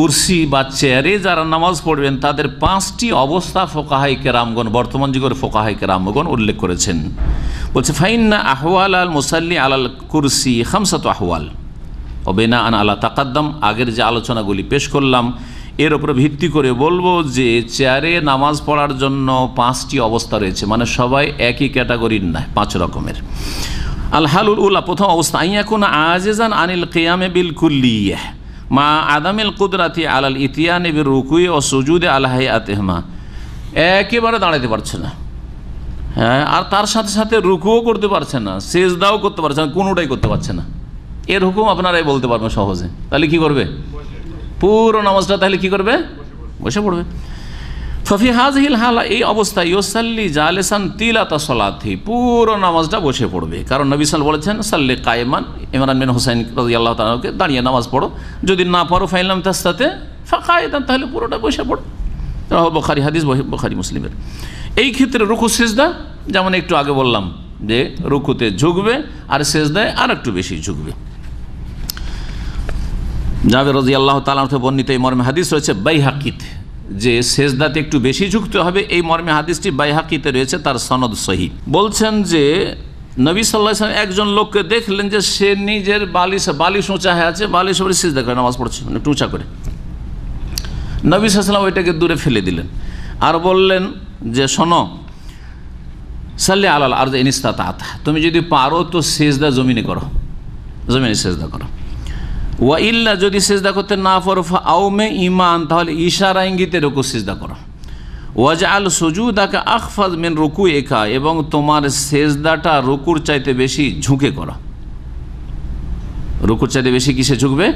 কুর্সি বা চেয়ারে যারা নামাজ পড়বেন তাদের পাঁচটি অবস্থা ফোকাহাই কেরামগণ বর্তমান যুগের ফোকাহাই কেরামগণ উল্লেখ করেছেন বলছে ফাইন্না আহওয়াল আল মুসাল্লি আলাল কুরসি হামসাত আহওয়াল অবেনা আন আলা তাকাদ্দাম আগের যে আলোচনাগুলি পেশ করলাম এর ওপরে ভিত্তি করে বলবো যে চেয়ারে নামাজ পড়ার জন্য পাঁচটি অবস্থা রয়েছে মানে সবাই একই ক্যাটাগরির না পাঁচ রকমের আল হালুল উল্লাহ প্রথম অবস্থা আইয়া কোন আজেজান আনিল কেয়ামে বিল কুল্লিয়া মা আদামিল কুদরাতি আলাল ইতিয়া নেবির রুকুই ও সুজুদে আলাহাই আতেহমা একেবারে দাঁড়াতে পারছে না হ্যাঁ আর তার সাথে সাথে রুকুও করতে পারছে না সেজদাও করতে পারছে না কোনোটাই করতে পারছে না এর হুকুম আপনারাই বলতে পারবেন সহজে তাহলে কি করবে পুরো নামাজটা তাহলে কি করবে বসে পড়বে ফফি হাজহিল হালা এই অবস্থায় ইয়োসাল্লি জালেসান তিলাতা সলাথি পুরো নামাজটা বসে পড়বে কারণ নবিসাল বলেছেন সাল্লে কায়মান ইমরান বিন হোসেন রাজি আল্লাহ তালকে দাঁড়িয়ে নামাজ পড়ো যদি না পারো ফাইলাম তার সাথে ফাঁকা তাহলে পুরোটা বসে পড়ো রাহ বখারি হাদিস বখারি মুসলিমের এই ক্ষেত্রে রুকু সেজদা যেমন একটু আগে বললাম যে রুকুতে ঝুঁকবে আর সেজদায় আর একটু বেশি ঝুঁকবে জাভের রাজি আল্লাহ তালাম বর্ণিত এই মর্মে হাদিস রয়েছে বাইহাকিতে যে সেজদাতে একটু বেশি যুক্ত হবে এই মর্মে হাদিসটি বাইহাকিতে রয়েছে তার সনদ সহি বলছেন যে নবী সাল্লাহ একজন লোককে দেখলেন যে সে নিজের বালিশ বালিশ উঁচা হয়ে আছে বালিশ উপরে সেজদা করে নামাজ পড়ছে মানে একটু উঁচা করে নবী সাল্লাম ওইটাকে দূরে ফেলে দিলেন আর বললেন যে শোনো সাল্লি আলাল আর ইনিস্তা তুমি যদি পারো তো সেজদা জমিনে করো জমিনে সেজদা করো ওয়া ইল্লা যদি সেজদা করতে না পারো আউমে ইমান তাহলে ইশারা ইঙ্গিতে রুকু সেজদা করো ওয়াজ আল সুজুদাকে আখফাজ মেন রুকু একা এবং তোমার সেজদাটা রুকুর চাইতে বেশি ঝুঁকে করো রুকুর চাইতে বেশি কিসে ঝুঁকবে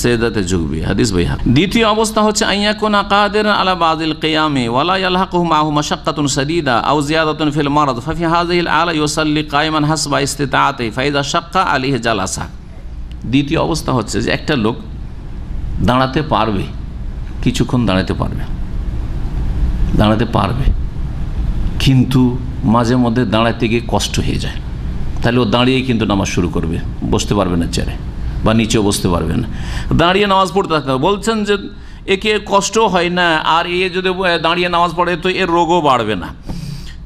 সেজদাতে ঝুঁকবে হাদিস ভাইহা দ্বিতীয় অবস্থা হচ্ছে আইয়া কোন আকাদের আলা বাদিল কেয়ামে ওয়ালা আল্লাহ মাহু মাশাক্কাতুন সদিদা আও জিয়াদাতুন ফিল মারাদ ফাফি হাজিল আলা ইউসাল্লি কায়মান হাসবা ইস্তেতাতে ফাইদা শাক্কা আলিহ জালাসা দ্বিতীয় অবস্থা হচ্ছে যে একটা লোক দাঁড়াতে পারবে কিছুক্ষণ দাঁড়াতে পারবে দাঁড়াতে পারবে কিন্তু মাঝে মধ্যে দাঁড়াতে গিয়ে কষ্ট হয়ে যায় তাহলে ও দাঁড়িয়ে কিন্তু নামাজ শুরু করবে বসতে পারবে না চেয়ারে বা নিচেও বসতে পারবে না দাঁড়িয়ে নামাজ পড়তে থাকতে হবে বলছেন যে একে কষ্ট হয় না আর এ যদি দাঁড়িয়ে নামাজ পড়ে তো এর রোগও বাড়বে না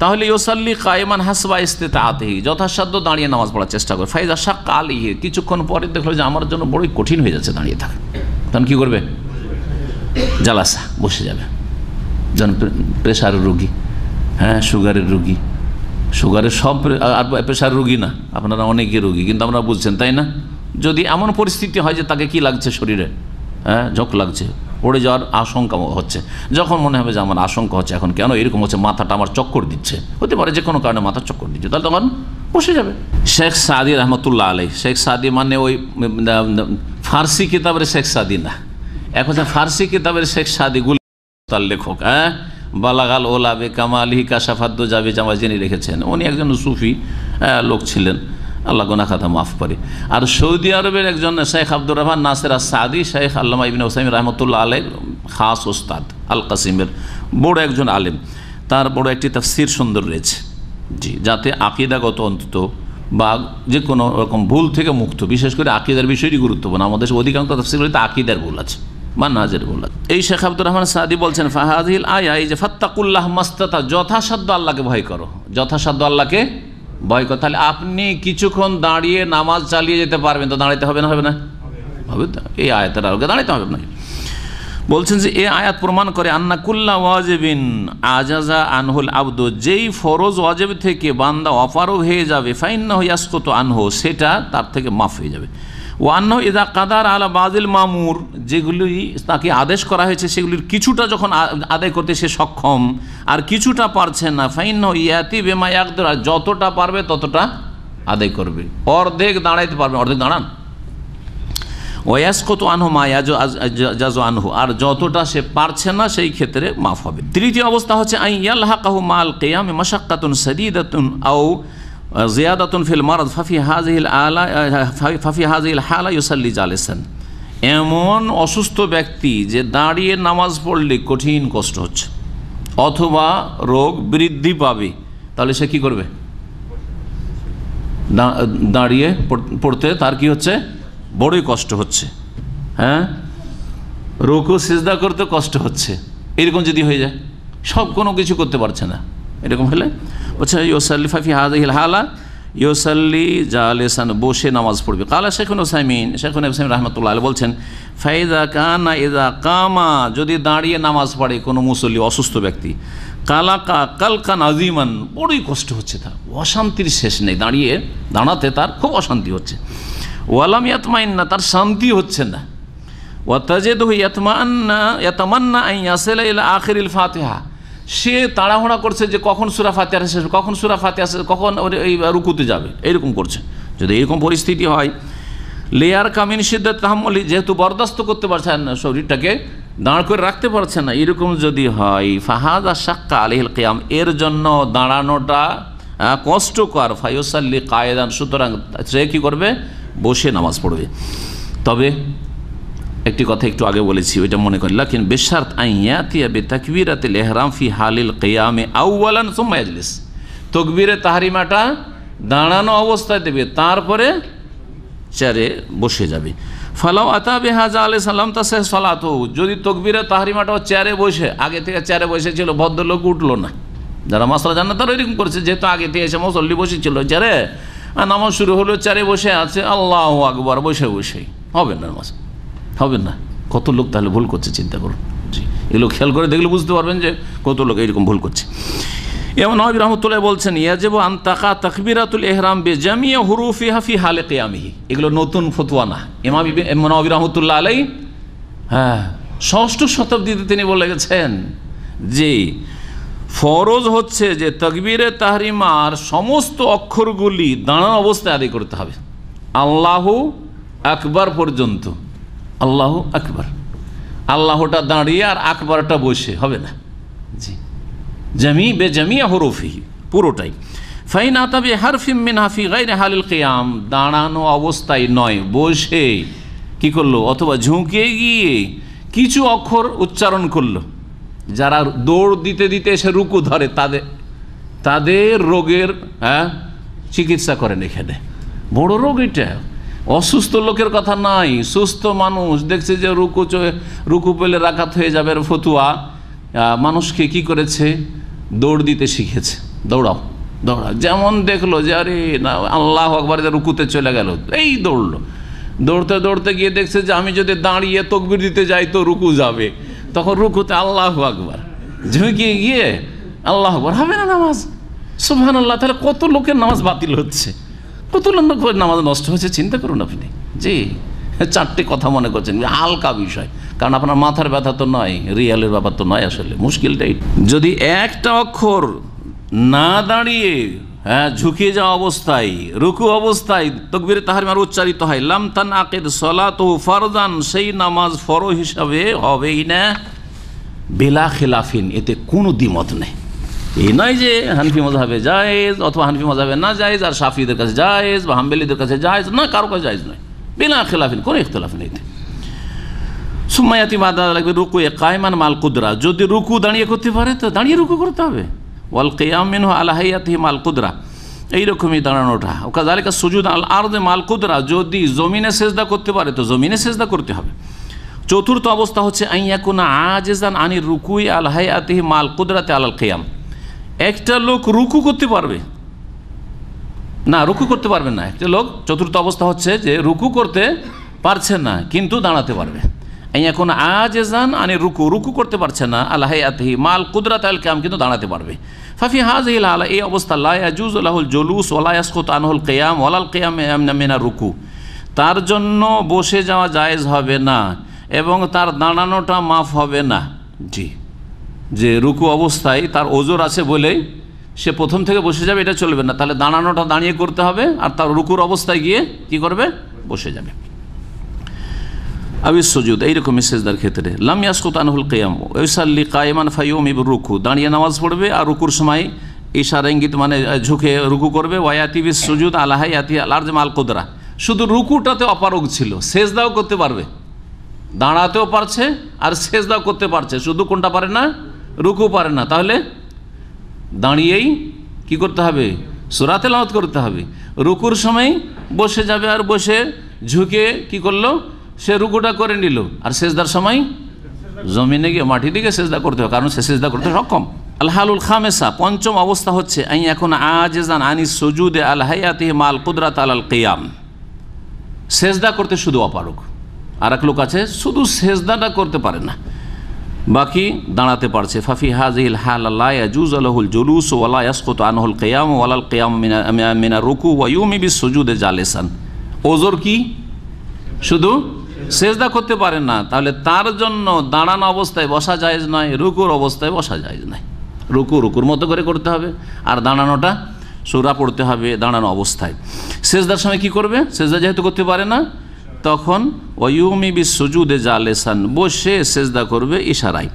তাহলে ইউসাল্লি কায়েমান হাসবা তা আতেহি যথাসাধ্য দাঁড়িয়ে নামাজ পড়ার চেষ্টা করে ফাইজা শাক আলিহে কিছুক্ষণ পরে দেখলো যে আমার জন্য বড়ই কঠিন হয়ে যাচ্ছে দাঁড়িয়ে থাকে তখন কী করবে জালাসা বসে যাবে যেন প্রেশারের রুগী হ্যাঁ সুগারের রুগী সুগারের সব আর প্রেশার রুগী না আপনারা অনেকে রুগী কিন্তু আপনারা বুঝছেন তাই না যদি এমন পরিস্থিতি হয় যে তাকে কি লাগছে শরীরে হ্যাঁ ঝোঁক লাগছে পড়ে যাওয়ার আশঙ্কা হচ্ছে যখন মনে হবে যে আমার আশঙ্কা হচ্ছে এখন কেন এরকম হচ্ছে মাথাটা আমার চক্কর দিচ্ছে হতে পারে যে কোনো কারণে মাথা চক্কর দিচ্ছে তাহলে তখন বসে যাবে শেখ সাদি রহমতুল্লাহ আলাই শেখ সাদি মানে ওই ফার্সি কিতাবের শেখ সাদি না এখন ফার্সি কিতাবের শেখ গুলি তার লেখক হ্যাঁ বালাগাল ওলাবে কামাল হিকা সাফাদ্দ জাবে জামা যিনি রেখেছেন উনি একজন সুফি হ্যাঁ, লোক ছিলেন আল্লাহ গোনা খাতা মাফ করে আর সৌদি আরবের একজন শেখ আব্দুর রহমান নাসের সাদি শেখ আল্লাহ ইবিন হোসাইম রহমতুল্লাহ আলের খাস ওস্তাদ আল কাসিমের বড় একজন আলেম তার বড় একটি তাফসির সুন্দর রয়েছে জি যাতে আকিদাগত অন্তত বা যে কোনো রকম ভুল থেকে মুক্ত বিশেষ করে আকিদার বিষয়টি গুরুত্বপূর্ণ আমাদের অধিকাংশ তাফসিরগুলিতে আকিদার ভুল আছে বা নাজের ভুল আছে এই শেখ আব্দুর রহমান সাদি বলছেন ফাহাদিল আয় এই যে ফাত্তাকুল্লাহ মাস্তাতা যথাসাধ্য আল্লাহকে ভয় করো যথাসাধ্য আল্লাহকে কর তাহলে আপনি কিছুক্ষণ দাঁড়িয়ে নামাজ চালিয়ে যেতে পারবেন তো দাঁড়াইতে হবে না হবে না হবে তো এই আয়াতের আলোকে দাঁড়াইতে হবে না বলছেন যে এ আয়াত প্রমাণ করে আন্না কুল্লা ওয়াজেবিন আজাজা আনহুল আব্দু যেই ফরজ ওয়াজেব থেকে বান্দা অপারো হয়ে যাবে ফাইন্না হইয়াস্কত আনহো সেটা তার থেকে মাফ হয়ে যাবে ওয়ান্ন ইদা কাদার আলা বাজিল মামুর যেগুলি তাকে আদেশ করা হয়েছে সেগুলির কিছুটা যখন আদায় করতে সে সক্ষম আর কিছুটা পারছে না ফাইন ইয়াতি বেমা একদর যতটা পারবে ততটা আদায় করবে অর্ধেক দাঁড়াইতে পারবে অর্ধেক দাঁড়ান ওয়াস কত আনহু মায়াজ আজ আনহু আর যতটা সে পারছে না সেই ক্ষেত্রে মাফ হবে তৃতীয় অবস্থা হচ্ছে আই ইয়াল হাকাহু মাল কেয়ামে মশাক্কাতুন সদিদাতুন আউ জিয়াদাতুন ফিল মারাদ ফাফি হাজিল আলা ফাফি হাজিল হালা ইউসাল্লি জালেসেন এমন অসুস্থ ব্যক্তি যে দাঁড়িয়ে নামাজ পড়লে কঠিন কষ্ট হচ্ছে অথবা রোগ বৃদ্ধি পাবে তাহলে সে কি করবে দাঁড়িয়ে পড়তে তার কি হচ্ছে বড়ই কষ্ট হচ্ছে হ্যাঁ রোগও সেজদা করতে কষ্ট হচ্ছে এরকম যদি হয়ে যায় সব কোনো কিছু করতে পারছে না এরকম হলে বলছে ফাফি হাদিল হালা ইউসাল্লি জালেসান বসে নামাজ পড়বে কালা শেখুন ওসাইমিন শেখুন ওসাইম রহমতুল্লাহ বলছেন ফাইদা কানা ইদা কামা যদি দাঁড়িয়ে নামাজ পড়ে কোনো মুসল্লি অসুস্থ ব্যক্তি কালা কা কালকান আজিমান বড়ই কষ্ট হচ্ছে তার অশান্তির শেষ নেই দাঁড়িয়ে দাঁড়াতে তার খুব অশান্তি হচ্ছে ওয়ালাম ইয়াতমাইন না তার শান্তি হচ্ছে না ওয়াতাজেদ ইয়াতমান্না না আই আসেলা ইলা ইল ফাতেহা সে তাড়াহুড়া করছে যে কখন সুরা ফাতে আসে কখন সুরা ফাতে আসে কখন এই রুকুতে যাবে এরকম করছে যদি এরকম পরিস্থিতি হয় লেয়ার কামিন সিদ্ধার তাহমলি যেহেতু বরদাস্ত করতে পারছেন না শরীরটাকে দাঁড় করে রাখতে পারছে না এরকম যদি হয় ফাহাদ আর সাক্কা আলিহুল কেয়াম এর জন্য দাঁড়ানোটা কষ্টকর ফায়োসাল্লি কায়দান সুতরাং সে কী করবে বসে নামাজ পড়বে তবে একটি কথা একটু আগে বলেছি ওইটা মনে করি লাকিন বেশার্ত আইয়াতিয়া বে তাকবিরাতে লেহরাম ফি হালিল কেয়ামে আউ্বালান সোমাইজলিস তকবিরে তাহারিমাটা দাঁড়ানো অবস্থায় দেবে তারপরে চারে বসে যাবে ফালাও আতা বেহাজা আলি সাল্লাম তা শেষ ফালাত যদি তকবিরে তাহারিমাটাও চেয়ারে বসে আগে থেকে চেয়ারে বসেছিল ভদ্রলোক উঠলো না যারা মাসলা জানা তারা এরকম করছে যেহেতু আগে থেকে এসে মসল্লি বসেছিল চেয়ারে আর নামাজ শুরু হলো চেয়ারে বসে আছে আল্লাহ আকবর বসে বসেই হবে না মাসলা হবে না কত লোক তাহলে ভুল করছে চিন্তা করুন এগুলো খেয়াল করে দেখলে বুঝতে পারবেন যে কত লোক এইরকম ভুল করছে এমন নবী রহমতুল্লাহ বলছেন ইয়াজেব আন্তাকা তকবিরাতুল এহরাম বে জামিয়া হুরুফি হাফি হালে কেয়ামিহি এগুলো নতুন ফতুয়া না এমাম নবী রহমতুল্লাহ আলাই হ্যাঁ ষষ্ঠ শতাব্দীতে তিনি বলে গেছেন যে ফরজ হচ্ছে যে তকবিরে তাহরিমার সমস্ত অক্ষরগুলি দাঁড়ানো অবস্থায় আদায় করতে হবে আল্লাহু আকবার পর্যন্ত আল্লাহ আকবর আল্লাহটা দাঁড়িয়ে আর আকবরটা বসে হবে না জি জামি বে জামিয়া হরফি পুরোটাই ফাইন আতাবি হারফিম মিন হাফি গাইরে হালিল কেয়াম দাঁড়ানো অবস্থায় নয় বসে কি করলো অথবা ঝুঁকে গিয়ে কিছু অক্ষর উচ্চারণ করলো যারা দৌড় দিতে দিতে এসে রুকু ধরে তাদের তাদের রোগের হ্যাঁ চিকিৎসা করেন এখানে বড় রোগ এটা অসুস্থ লোকের কথা নাই সুস্থ মানুষ দেখছে যে রুকু রুকু পেলে রাখাত হয়ে যাবে ফতুয়া মানুষকে কি করেছে দৌড় দিতে শিখেছে দৌড়াও দৌড়াও যেমন দেখলো যে আরে না আল্লাহ আকবর রুকুতে চলে গেল এই দৌড়লো দৌড়তে দৌড়তে গিয়ে দেখছে যে আমি যদি দাঁড়িয়ে তকবির দিতে যাই তো রুকু যাবে তখন রুকুতে আল্লাহ আকবর ঝুঁকিয়ে গিয়ে আল্লাহ আকবর হবে না নামাজ সুহান আল্লাহ তাহলে কত লোকের নামাজ বাতিল হচ্ছে কত লম্বা করে নামাজ নষ্ট হয়েছে চিন্তা করুন আপনি জি চারটে কথা মনে করছেন হালকা বিষয় কারণ আপনার মাথার ব্যথা তো নয় রিয়ালের ব্যাপার তো নয় আসলে মুশকিলটাই যদি একটা অক্ষর না দাঁড়িয়ে হ্যাঁ ঝুঁকে যাওয়া অবস্থায় রুকু অবস্থায় তকবির তাহারিমার উচ্চারিত হয় লামতান আকেদ সলাত ফরদান সেই নামাজ ফরো হিসাবে হবেই না বেলা খেলাফিন এতে কোনো দ্বিমত নেই এই নয় যে হানফি মজাবে জায়েজ অথবা হানফি মজাবে না জায়েজ আর সাফিদের কাছে জায়েজ বা হাম্বেলিদের কাছে জায়েজ না কারো কাছে জায়েজ নয় বিনা খেলাফিন কোনো ইখতলাফ নেই সুম্মায়াতি মাদা লাগবে রুকু এ কায়মান মাল কুদরা যদি রুকু দাঁড়িয়ে করতে পারে তো দাঁড়িয়ে রুকু করতে হবে ওয়াল কেয়ামিন আলাহাইয়াতি মাল কুদরা এইরকমই দাঁড়ানোটা ও কাজালিকা সুজুদ আল আর্দে মাল কুদরা যদি জমিনে সেজদা করতে পারে তো জমিনে সেজদা করতে হবে চতুর্থ অবস্থা হচ্ছে আইয়া আইয়াকুনা আজেজান আনি রুকুই আলহাই আতিহি মাল কুদরাতে আলাল কেয়াম একটা লোক রুকু করতে পারবে না রুকু করতে পারবে না একটা লোক চতুর্থ অবস্থা হচ্ছে যে রুকু করতে পারছে না কিন্তু দাঁড়াতে পারবে এখন আজ এজান আনে রুকু রুকু করতে পারছে না আল্লাহ আতহি মাল কুদরাত আল কাম কিন্তু দাঁড়াতে পারবে ফাফি হাজ আল্লাহ এই অবস্থা লাজুজ আল্লাহুল জলুস ওলায়াসকুত আনহুল কেয়াম ওলাল কেয়াম না রুকু তার জন্য বসে যাওয়া জায়েজ হবে না এবং তার দাঁড়ানোটা মাফ হবে না জি যে রুকু অবস্থায় তার ওজোর আছে বলেই সে প্রথম থেকে বসে যাবে এটা চলবে না তাহলে দাঁড়ানোটা দাঁড়িয়ে করতে হবে আর তার রুকুর অবস্থায় গিয়ে কি করবে বসে যাবে আবি সজুদ এইরকম সেজদার ক্ষেত্রে লামিয়াসকুত আনহুল কেয়াম ওইসাল্লি কায়মান ফাইম ইব রুকু দাঁড়িয়ে নামাজ পড়বে আর রুকুর সময় ঈশার ইঙ্গিত মানে ঝুঁকে রুকু করবে ওয়াতি বি সজুদ আলাহাই আতি আলার মাল কোদরা শুধু রুকুটাতে অপারগ ছিল সেজদাও করতে পারবে দাঁড়াতেও পারছে আর সেজদাও করতে পারছে শুধু কোনটা পারে না রুকু পারে না তাহলে দাঁড়িয়েই কি করতে হবে সুরাতে লাওত করতে হবে রুকুর সময় বসে যাবে আর বসে ঝুঁকে কি করলো সে রুকুটা করে নিল আর শেষদার সময় জমিনে গিয়ে মাটি দিকে শেষদা করতে হবে কারণ সে শেষদা করতে সক্ষম আলহালুল খামেসা পঞ্চম অবস্থা হচ্ছে আই এখন আজান আনি সজুদে আল হায়াতি মাল কুদরাত আল কেয়াম শেষদা করতে শুধু অপারক আর এক লোক আছে শুধু শেষদাটা করতে পারে না বাকি দাঁড়াতে পারছে ফাফি হাজিল আজুজ আলহুল জুলুস ওয়ালা আনহুল কেয়াম ওয়ালাল কেয়াম মিনা মিনা রুকু ওয়ুমিবি সুজুদে জালেসান ওজোর কি শুধু সেজদা করতে পারেন না তাহলে তার জন্য দাঁড়ানো অবস্থায় বসা যায়জ নয় রুকুর অবস্থায় বসা যায়জ নয় রুকু রুকুর মতো করে করতে হবে আর দাঁড়ানোটা সোরা পড়তে হবে দাঁড়ানো অবস্থায় সেজদার সময় কি করবে সেজদা যেহেতু করতে পারে না তখন ওয়ুমি বি সুজুদে জালেসান বসে সেজদা করবে ইশারায়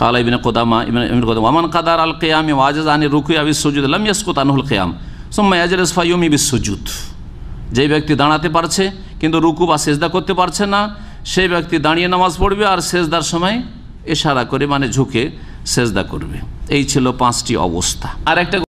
কালা ইবিন কোদামা ইবিন ইবিন কোদামা আমান কাদার আল কেয়াম ওয়াজেজ আনি রুকু আবি সুজুদ লাম ইয়াসকুত আনহুল কেয়াম সোম্মা ইয়াজরেস ফাইউমি বি সুজুদ যেই ব্যক্তি দাঁড়াতে পারছে কিন্তু রুকু বা সেজদা করতে পারছে না সেই ব্যক্তি দাঁড়িয়ে নামাজ পড়বে আর সেজদার সময় ইশারা করে মানে ঝুঁকে সেজদা করবে এই ছিল পাঁচটি অবস্থা আর একটা